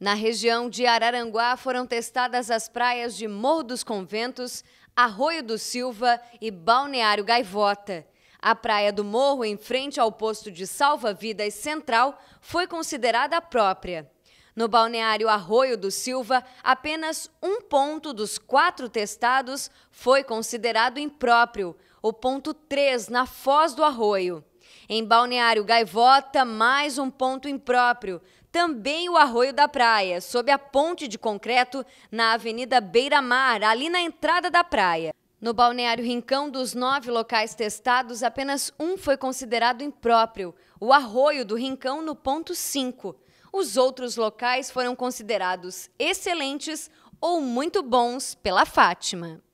Na região de Araranguá foram testadas as praias de Morro dos Conventos, Arroio do Silva e Balneário Gaivota. A praia do Morro, em frente ao posto de salva-vidas central, foi considerada própria. No balneário Arroio do Silva, apenas um ponto dos quatro testados foi considerado impróprio, o ponto 3, na foz do arroio. Em Balneário Gaivota, mais um ponto impróprio. Também o Arroio da Praia, sob a ponte de concreto na Avenida Beira Mar, ali na entrada da praia. No balneário Rincão, dos nove locais testados, apenas um foi considerado impróprio, o Arroio do Rincão, no ponto 5. Os outros locais foram considerados excelentes ou muito bons pela Fátima.